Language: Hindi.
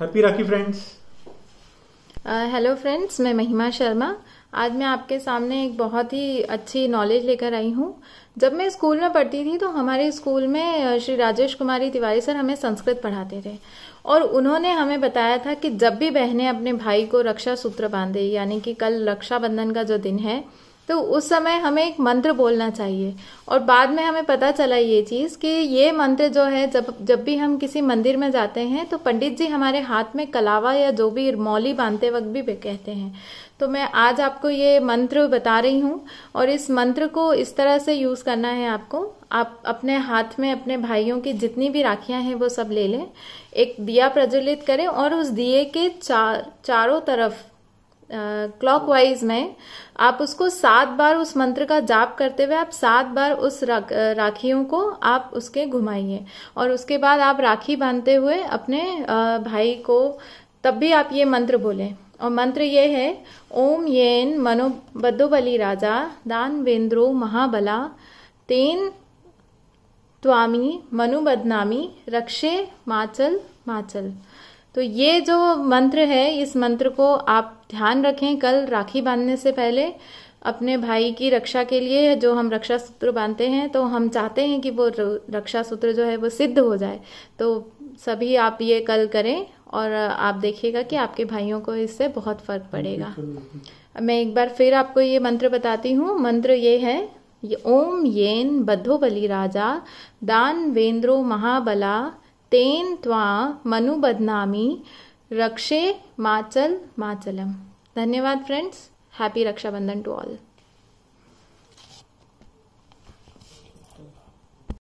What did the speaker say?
happy Rakhi friends hello friends मैं महिमा शर्मा आज मैं आपके सामने एक बहुत ही अच्छी नॉलेज लेकर आई हूँ जब मैं स्कूल में पढ़ती थी तो हमारे स्कूल में uh, श्री राजेश कुमारी तिवारी सर हमें संस्कृत पढ़ाते थे और उन्होंने हमें बताया था कि जब भी बहनें अपने भाई को रक्षा सूत्र बांधे यानी कि कल रक्षाबंधन का जो दिन है तो उस समय हमें एक मंत्र बोलना चाहिए और बाद में हमें पता चला ये चीज़ कि ये मंत्र जो है जब जब भी हम किसी मंदिर में जाते हैं तो पंडित जी हमारे हाथ में कलावा या जो भी मौली बांधते वक्त भी कहते हैं तो मैं आज आपको ये मंत्र बता रही हूँ और इस मंत्र को इस तरह से यूज़ करना है आपको आप अपने हाथ में अपने भाइयों की जितनी भी राखियां हैं वो सब ले लें एक दिया प्रज्वलित करें और उस दिए के चार चारों तरफ क्लॉकवाइज में आप उसको सात बार उस मंत्र का जाप करते हुए आप सात बार उस रा, राखियों को आप उसके घुमाइए और उसके बाद आप राखी बांधते हुए अपने भाई को तब भी आप ये मंत्र बोले और मंत्र ये है ओम येन मनोबद्धोबली राजा दान वेन्द्रो महाबला तेन त्वामी मनुबदनामी रक्षे माचल माचल तो ये जो मंत्र है इस मंत्र को आप ध्यान रखें कल राखी बांधने से पहले अपने भाई की रक्षा के लिए जो हम रक्षा सूत्र बांधते हैं तो हम चाहते हैं कि वो रक्षा सूत्र जो है वो सिद्ध हो जाए तो सभी आप ये कल करें और आप देखिएगा कि आपके भाइयों को इससे बहुत फर्क पड़ेगा मैं एक बार फिर आपको ये मंत्र बताती हूँ मंत्र ये है ये ओम येन बद्धो बलि राजा दान वेंद्रो महाबला तेन त्वा मनु बदनामी रक्षे माचल माचलम धन्यवाद friends happy Rakshabandhan to all